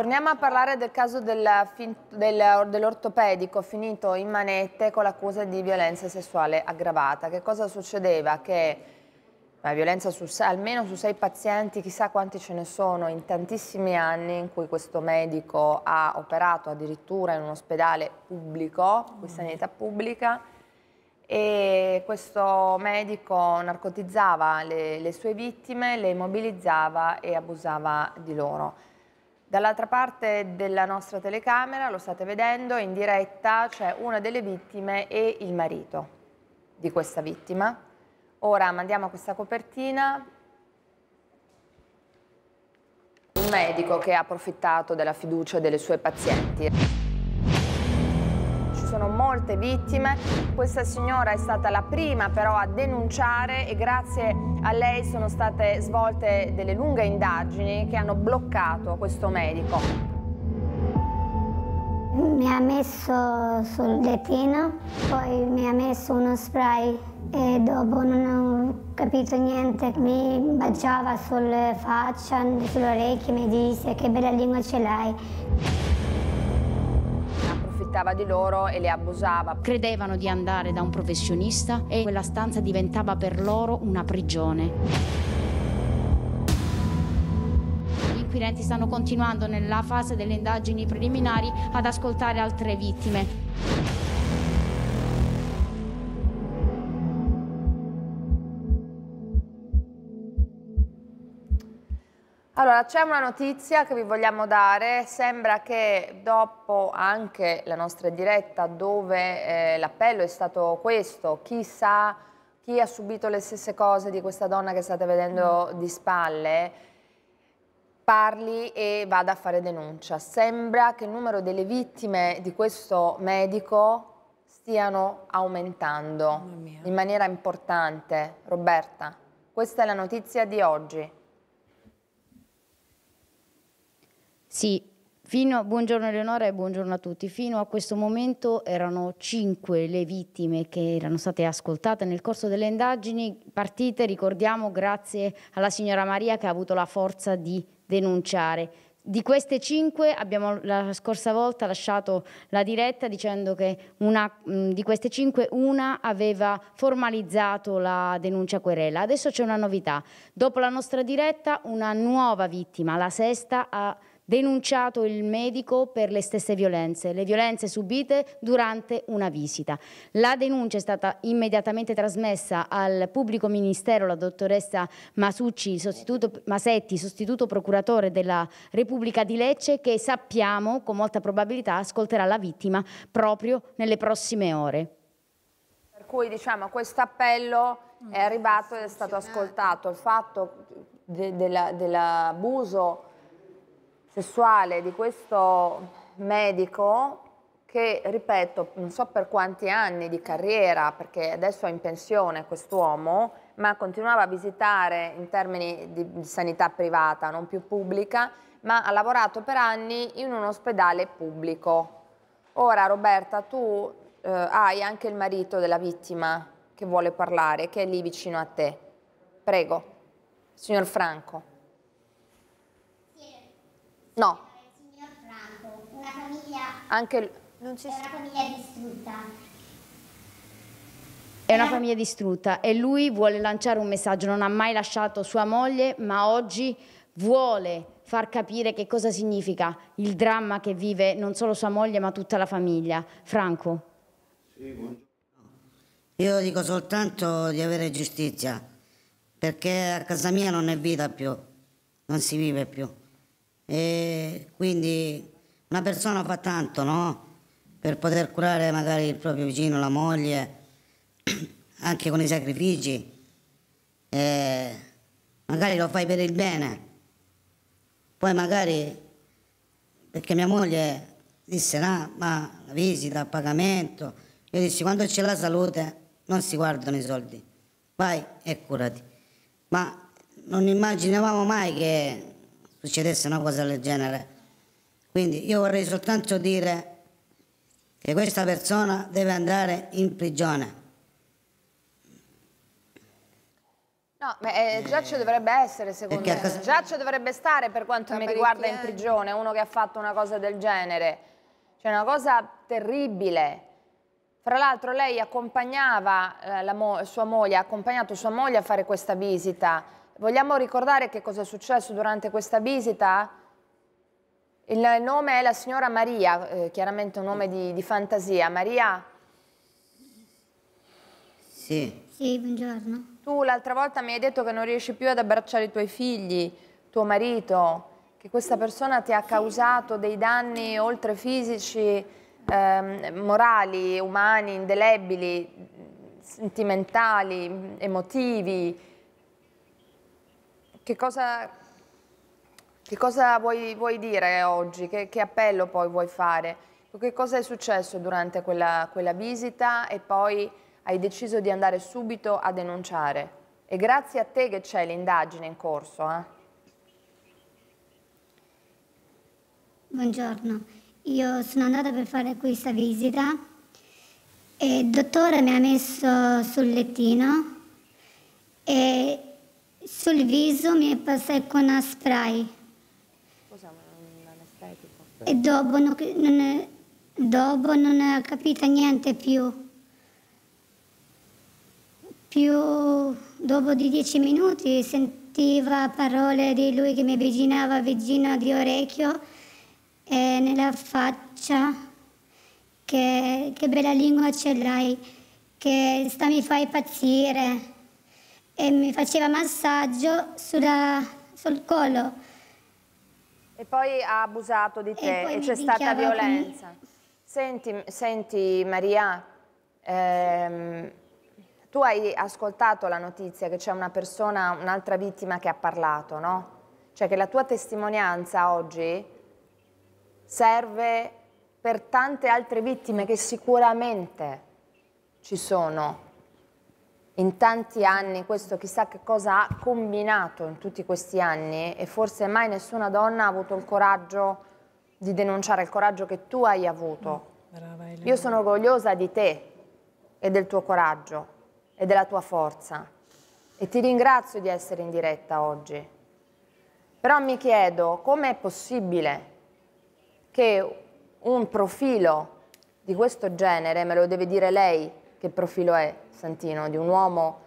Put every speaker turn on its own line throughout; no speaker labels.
Torniamo a parlare del caso dell'ortopedico finito in manette con l'accusa di violenza sessuale aggravata. Che cosa succedeva? Che la violenza su, almeno su sei pazienti, chissà quanti ce ne sono, in tantissimi anni in cui questo medico ha operato addirittura in un ospedale pubblico, in sanità mm. pubblica, e questo medico narcotizzava le, le sue vittime, le immobilizzava e abusava di loro. Dall'altra parte della nostra telecamera, lo state vedendo, in diretta c'è una delle vittime e il marito di questa vittima. Ora mandiamo questa copertina. Un medico che ha approfittato della fiducia delle sue pazienti sono molte vittime. Questa signora è stata la prima però a denunciare e grazie a lei sono state svolte delle lunghe indagini che hanno bloccato questo medico.
Mi ha messo sul lettino, poi mi ha messo uno spray e dopo non ho capito niente. Mi baciava sulle faccia, sulle orecchie, mi disse che bella lingua ce l'hai
approfittava di loro e le abusava. Credevano di andare da un professionista e quella stanza diventava per loro una prigione. Gli inquirenti stanno continuando nella fase delle indagini preliminari ad ascoltare altre vittime.
Allora, c'è una notizia che vi vogliamo dare, sembra che dopo anche la nostra diretta dove eh, l'appello è stato questo, chissà chi ha subito le stesse cose di questa donna che state vedendo mm. di spalle, parli e vada a fare denuncia. Sembra che il numero delle vittime di questo medico stiano aumentando in maniera importante. Roberta, questa è la notizia di oggi.
Sì, Fino, buongiorno Eleonora e buongiorno a tutti. Fino a questo momento erano cinque le vittime che erano state ascoltate nel corso delle indagini partite, ricordiamo, grazie alla signora Maria che ha avuto la forza di denunciare. Di queste cinque abbiamo la scorsa volta lasciato la diretta dicendo che una, mm, di queste cinque una aveva formalizzato la denuncia querela. Adesso c'è una novità. Dopo la nostra diretta una nuova vittima, la sesta, ha denunciato il medico per le stesse violenze, le violenze subite durante una visita. La denuncia è stata immediatamente trasmessa al pubblico ministero, la dottoressa Masucci, sostituto, Masetti, sostituto procuratore della Repubblica di Lecce, che sappiamo con molta probabilità ascolterà la vittima proprio nelle prossime ore.
Per cui diciamo questo appello è arrivato ed è stato ascoltato. Il fatto dell'abuso sessuale di questo medico che, ripeto, non so per quanti anni di carriera, perché adesso è in pensione quest'uomo, ma continuava a visitare in termini di, di sanità privata, non più pubblica, ma ha lavorato per anni in un ospedale pubblico. Ora Roberta, tu eh, hai anche il marito della vittima che vuole parlare, che è lì vicino a te. Prego, signor Franco. No. Signor Franco, una famiglia...
Anche...
Non c'è... una famiglia distrutta.
È una famiglia distrutta e lui vuole lanciare un messaggio, non ha mai lasciato sua moglie, ma oggi vuole far capire che cosa significa il dramma che vive non solo sua moglie ma tutta la famiglia. Franco.
Io dico soltanto di avere giustizia, perché a casa mia non è vita più, non si vive più. E quindi una persona fa tanto, no? Per poter curare magari il proprio vicino, la moglie, anche con i sacrifici. E magari lo fai per il bene. Poi magari, perché mia moglie disse, no, ma la visita, il pagamento. Io dissi, quando c'è la salute non si guardano i soldi. Vai e curati. Ma non immaginavamo mai che succedesse una cosa del genere. Quindi io vorrei soltanto dire che questa persona deve andare in prigione.
No, eh, eh, già ci dovrebbe essere, secondo perché me. ci dovrebbe stare, per quanto mi riguarda, in prigione, uno che ha fatto una cosa del genere. C'è cioè, una cosa terribile. Fra l'altro lei accompagnava, eh, la mo sua moglie, ha accompagnato sua moglie a fare questa visita Vogliamo ricordare che cosa è successo durante questa visita? Il nome è la signora Maria, eh, chiaramente un nome di, di, fantasia. Maria? Sì. Sì, buongiorno. Tu l'altra volta mi hai detto che non riesci più ad abbracciare i tuoi figli, tuo marito, che questa persona ti ha causato dei danni oltre fisici, eh, morali, umani, indelebili, sentimentali, emotivi. Che cosa, che cosa vuoi, vuoi, dire oggi? Che, che, appello poi vuoi fare? Che cosa è successo durante quella, quella visita e poi hai deciso di andare subito a denunciare? E grazie a te che c'è l'indagine in corso. Eh?
Buongiorno, io sono andata per fare questa visita e il dottore mi ha messo sul lettino sul viso mi è passato con una spray. E dopo non, non, dopo non ho capito niente più. Più dopo di dieci minuti sentiva parole di lui che mi avvicinava vicino di orecchio e nella faccia. Che, che bella lingua ce l'hai, che sta mi fai pazzire e mi faceva massaggio sulla, sul collo.
E poi ha abusato di te e, e c'è stata violenza. Con... Senti, senti, Maria, ehm, tu hai ascoltato la notizia che c'è una persona, un'altra vittima che ha parlato, no? Cioè che la tua testimonianza oggi serve per tante altre vittime che sicuramente ci sono in tanti anni, questo chissà che cosa ha combinato in tutti questi anni e forse mai nessuna donna ha avuto il coraggio di denunciare, il coraggio che tu hai avuto. Mm, brava, Io sono orgogliosa di te e del tuo coraggio e della tua forza e ti ringrazio di essere in diretta oggi. Però mi chiedo com'è possibile che un profilo di questo genere, me lo deve dire lei, che profilo è Santino, di un uomo,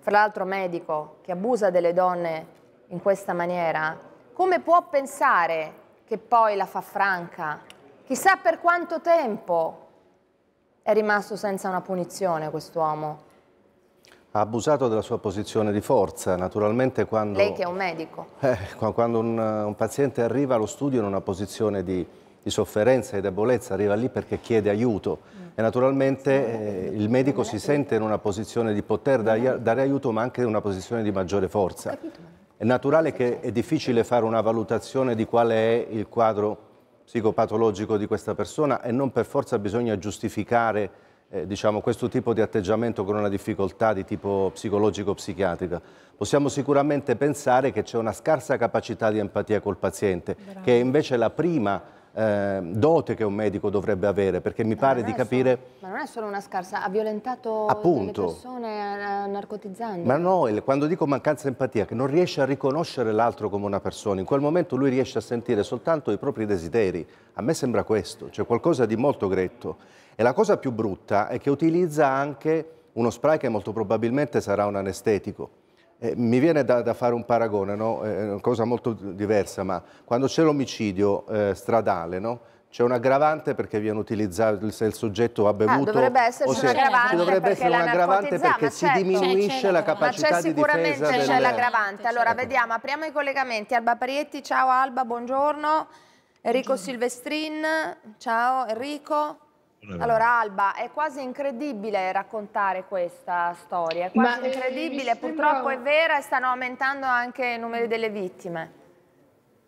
fra l'altro medico, che abusa delle donne in questa maniera, come può pensare che poi la fa franca? Chissà per quanto tempo è rimasto senza una punizione quest'uomo.
Ha abusato della sua posizione di forza, naturalmente quando... Lei che è
un medico.
Eh, quando un, un paziente arriva allo studio in una posizione di di sofferenza e debolezza, arriva lì perché chiede aiuto mm. e naturalmente eh, il medico si sente in una posizione di poter mm. dare aiuto ma anche in una posizione di maggiore forza. È naturale che è difficile fare una valutazione di qual è il quadro psicopatologico di questa persona e non per forza bisogna giustificare eh, diciamo, questo tipo di atteggiamento con una difficoltà di tipo psicologico-psichiatrica. Possiamo sicuramente pensare che c'è una scarsa capacità di empatia col paziente, Bravo. che è invece la prima eh, dote che un medico dovrebbe avere, perché mi ma pare di capire... Solo, ma
non è solo una scarsa, ha violentato Appunto. persone eh, narcotizzando. Ma
no, quando dico mancanza di empatia, che non riesce a riconoscere l'altro come una persona, in quel momento lui riesce a sentire soltanto i propri desideri. A me sembra questo, c'è cioè qualcosa di molto gretto. E la cosa più brutta è che utilizza anche uno spray che molto probabilmente sarà un anestetico eh, mi viene da, da, fare un paragone, no? eh, una cosa molto diversa, ma quando c'è l'omicidio eh, stradale, no? C'è un aggravante perché viene utilizzato se il soggetto ha bevuto. Ah, dovrebbe esserci un aggravante. dovrebbe essere un aggravante perché certo. si diminuisce la capacità di difesa. Ma c'è sicuramente c'è l'aggravante.
Allora certo. vediamo, apriamo i collegamenti. Alba Parietti, ciao Alba, buongiorno. Enrico buongiorno. Silvestrin, ciao Enrico. Allora Alba, è quasi incredibile raccontare questa storia, è quasi eh, Ma, incredibile, eh, purtroppo è vera e stanno aumentando anche i numeri delle vittime.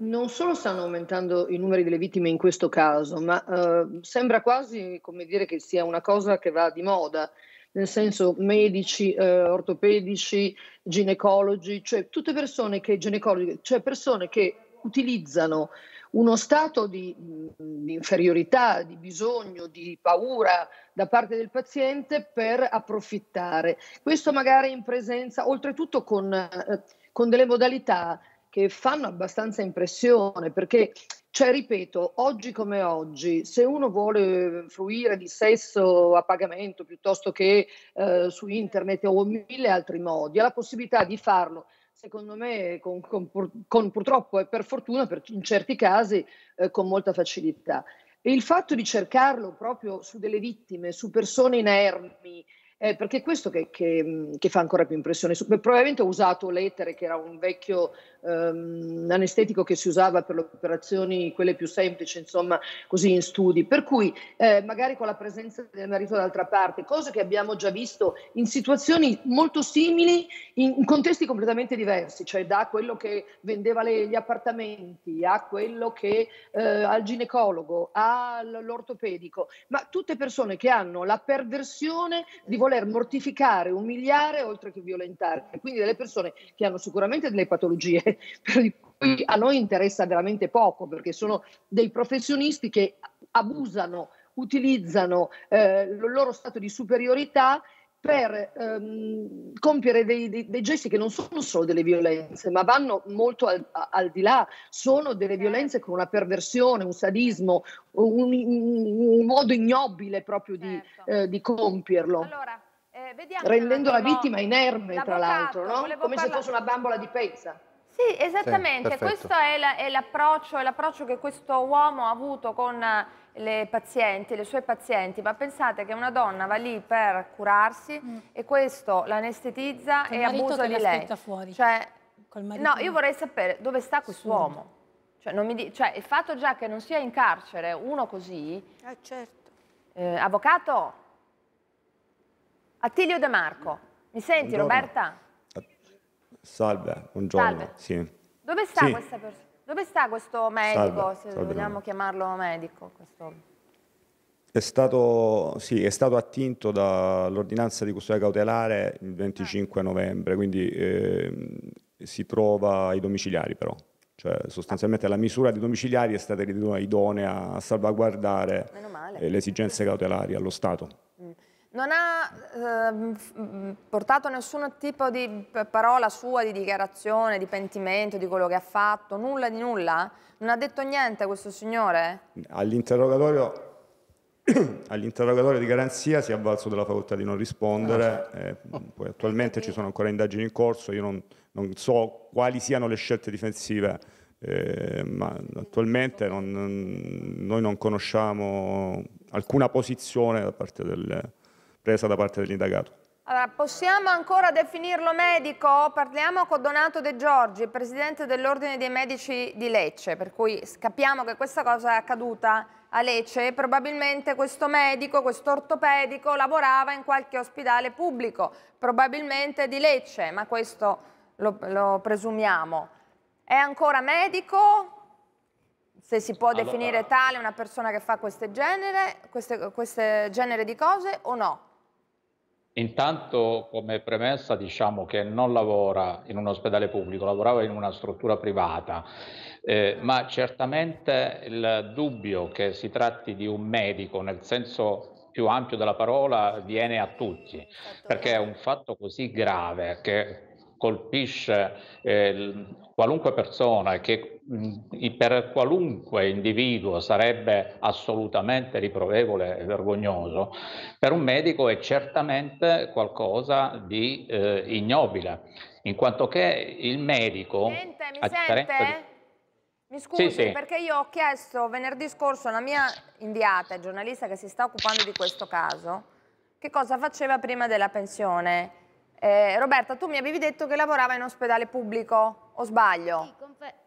Non solo stanno aumentando i numeri delle vittime in questo caso, ma eh, sembra quasi come dire che sia una cosa che va di moda, nel senso medici, eh, ortopedici, ginecologi, cioè tutte persone che, ginecologi, cioè persone che utilizzano uno stato di, mm, di, inferiorità, di bisogno, di paura da parte del paziente per approfittare. Questo magari in presenza, oltretutto con, eh, con delle modalità che fanno abbastanza impressione, perché, cioè, ripeto, oggi come oggi, se uno vuole fruire di sesso a pagamento piuttosto che eh, su internet o mille altri modi, ha la possibilità di farlo secondo me, con, con, con, purtroppo e per fortuna, per, in certi casi, eh, con molta facilità. E il fatto di cercarlo proprio su delle vittime, su persone inermi, eh, perché è questo che, che, che, fa ancora più impressione. Probabilmente ho usato l'etere, che era un vecchio ehm, anestetico che si usava per le operazioni, quelle più semplici, insomma, così in studi. Per cui eh, magari con la presenza del marito d'altra parte, cose che abbiamo già visto in situazioni molto simili, in, in contesti completamente diversi, cioè da quello che vendeva le, gli appartamenti a quello che eh, al ginecologo, all'ortopedico, ma tutte persone che hanno la perversione di voler mortificare, umiliare oltre che violentare. Quindi delle persone che hanno sicuramente delle patologie per cui a noi interessa veramente poco perché sono dei professionisti che abusano, utilizzano eh, il loro stato di superiorità per ehm, compiere dei, dei, dei, gesti che non sono solo delle violenze, ma vanno molto al, al di là, sono delle violenze con una perversione, un sadismo, un, un modo ignobile proprio di, certo. eh, di compierlo. Allora, eh, rendendo la vittima inerme, tra l'altro, no? come parla... se fosse una bambola di pezza. Sì, esattamente, sì, questo
è, l'approccio, la, che questo uomo ha avuto con eh, le pazienti, le sue pazienti, ma pensate che una donna va lì per curarsi mm. e questo l'anestetizza e abusa di lei. Fuori. Cioè,
no, io vorrei
sapere dove sta quest'uomo. Cioè, cioè, il fatto già che non sia in carcere uno così... Eh, certo. eh, avvocato? Attilio De Marco, mi senti Buongiorno. Roberta?
Salve, buongiorno. Salve. Sì. Dove sta sì. questa
persona? Dove sta questo medico, salve, se salve vogliamo me. chiamarlo medico? Questo...
È, stato, sì, è stato attinto dall'ordinanza di custodia cautelare il 25 ah. novembre, quindi eh, si trova ai domiciliari però. Cioè, sostanzialmente la misura di domiciliari è stata ritenuta idonea a salvaguardare le esigenze cautelari allo Stato
non ha eh, portato nessun tipo di parola sua, di dichiarazione, di pentimento, di quello che ha fatto, nulla di nulla? Non ha detto niente questo signore?
All'interrogatorio All'interrogatorio di garanzia si è avvalso della facoltà di non rispondere, ah. eh, poi attualmente ci sono ancora indagini in corso, io non, non so quali siano le scelte difensive, eh, ma attualmente non, noi non conosciamo alcuna posizione da parte del, presa da parte dell'indagato.
Allora, possiamo ancora definirlo medico? Parliamo con Donato De Giorgi, presidente dell'Ordine dei Medici di Lecce, per cui capiamo che questa cosa è accaduta a Lecce. e Probabilmente questo medico, questo ortopedico, lavorava in qualche ospedale pubblico, probabilmente di Lecce, ma questo lo, lo presumiamo. È ancora medico? se si può allora, definire tale una persona che fa questo genere, queste, queste genere di cose o no?
Intanto, come premessa, diciamo che non lavora in un ospedale pubblico, lavorava in una struttura privata, eh, ma certamente il dubbio che si tratti di un medico, nel senso più ampio della parola, viene a tutti, certo. perché è un fatto così grave che colpisce eh, qualunque persona che mh, mm, per qualunque individuo sarebbe assolutamente riprovevole e vergognoso, per un medico è certamente qualcosa di eh, ignobile, in quanto che il medico... Sente, mi sente? Di...
Mi scusi, sì, sì. perché io ho chiesto venerdì scorso alla mia inviata, giornalista che si sta occupando di questo caso, che cosa faceva prima della pensione eh, Roberta, tu mi avevi detto che lavorava in ospedale
pubblico, o sbaglio? Sì, confermo.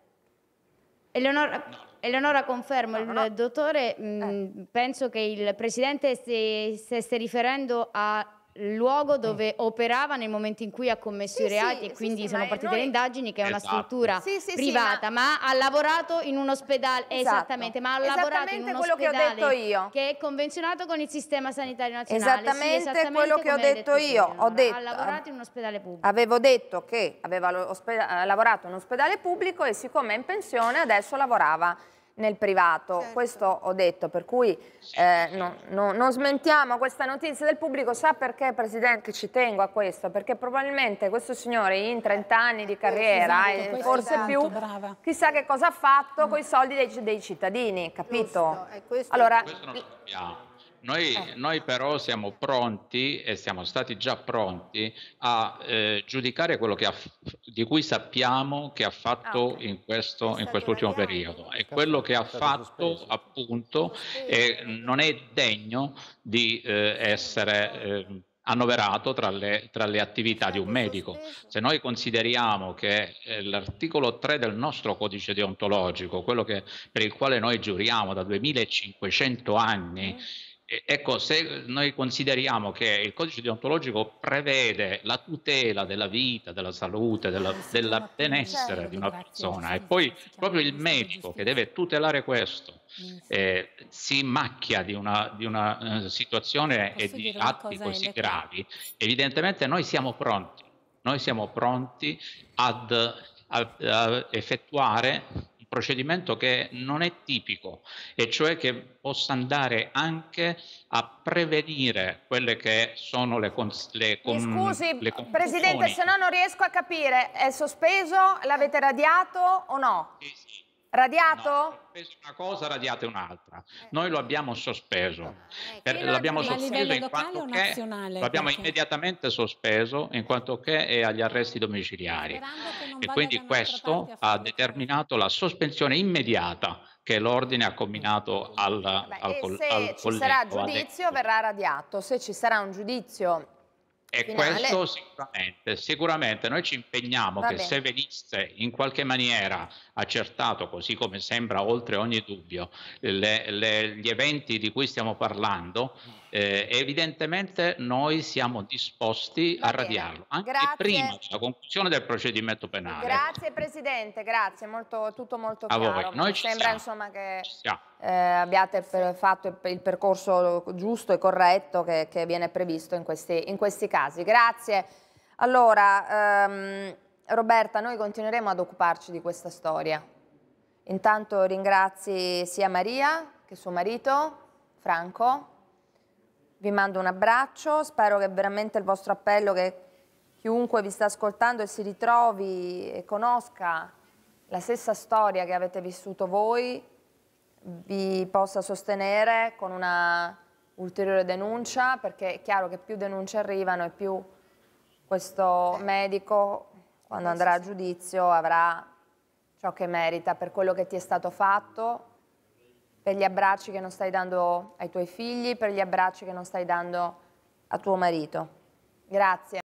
Eleonora, Eleonora, confermo, il dottore, mh, mm, eh. penso che il Presidente stesse riferendo a luogo mm. dove operava nel momento in cui ha commesso sì, i reati sì, e quindi sì, sono partite noi... le indagini che è una esatto. struttura privata ma... ma... ha lavorato in un ospedale esatto. esattamente ma ha lavorato in un ospedale che, che, è convenzionato con il sistema sanitario nazionale esattamente, esattamente quello che ho detto, detto io ho detto, ha lavorato in un ospedale pubblico
avevo detto che aveva lavorato in un ospedale pubblico e siccome è in pensione adesso lavorava nel privato. Certo. Questo ho detto, per cui eh, no, no, non smentiamo questa notizia del pubblico. Sa perché, Presidente, ci tengo a questo? Perché probabilmente questo signore in 30 anni di eh, carriera, eh, esatto, forse tanto, più, brava. chissà che cosa ha fatto mm. con i soldi dei, dei cittadini, capito? Questo, allora,
questo non lo
sappiamo. Noi, eh. noi, però siamo pronti e siamo stati già pronti a eh, giudicare quello che ha, di cui sappiamo che ha fatto ah, okay. in, questo, in quest'ultimo periodo e quello che ha fatto appunto è, non è degno di eh, essere eh, annoverato tra le, tra le, attività di un ecco, medico. Se noi consideriamo che eh, l'articolo 3 del nostro codice deontologico, quello che, per il quale noi giuriamo da 2500 anni, mm. Ecco, se noi consideriamo che il codice deontologico prevede la tutela della vita, della salute, della, della benessere certo, di una persona e poi proprio il medico che deve tutelare questo eh, si macchia di una, di una eh, situazione e di atti così gravi, evidentemente noi siamo pronti, noi siamo pronti ad, ad, ad effettuare procedimento che non è tipico e cioè che possa andare anche a prevenire quelle che sono le, cons- le con- Scusi, le Presidente, se
no non riesco a capire, è sospeso, l'avete radiato o no? Sì, sì. Radiato? No,
una cosa, radiata un'altra. Eh. Noi lo abbiamo sospeso. Eh, per, l'abbiamo sospeso in quanto
che l'abbiamo perché?
immediatamente sospeso in quanto che è agli arresti domiciliari. E quindi questo ha determinato la sospensione immediata che l'ordine ha combinato al, Vabbè, al, al, se ci sarà giudizio
verrà radiato, se ci sarà un giudizio e finale. questo
sicuramente, sicuramente noi ci impegniamo Va che bene. se venisse in qualche maniera accertato, così come sembra oltre ogni dubbio, le, le, gli eventi di cui stiamo parlando, eh, evidentemente noi siamo disposti a radiarlo, anche grazie. prima della conclusione del procedimento penale.
Grazie Presidente, grazie, molto, tutto molto a Voi. Noi sembra siamo. insomma che eh, abbiate fatto il percorso giusto e corretto che, che viene previsto in questi, in questi, casi. Grazie. Allora, ehm, Roberta, noi continueremo ad occuparci di questa storia. Intanto ringrazi sia Maria che suo marito, Franco, vi mando un abbraccio, spero che veramente il vostro appello che chiunque vi sta ascoltando e si ritrovi e conosca la stessa storia che avete vissuto voi vi possa sostenere con una ulteriore denuncia perché è chiaro che più denunce arrivano e più questo medico quando andrà a giudizio avrà ciò che merita per quello che ti è stato fatto per gli abbracci che non stai dando ai tuoi figli, per gli abbracci che non stai dando a tuo marito. Grazie.